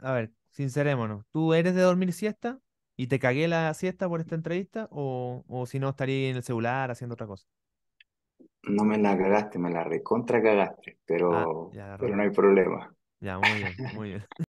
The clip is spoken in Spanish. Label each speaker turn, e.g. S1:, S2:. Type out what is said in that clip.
S1: a ver, sincerémonos, ¿tú eres de dormir siesta y te cagué la siesta por esta entrevista o, si no estaría en el celular haciendo otra cosa?
S2: No me la cagaste, me la recontra cagaste, ah, pero, pero no hay problema.
S3: Ya, muy bien, muy bien.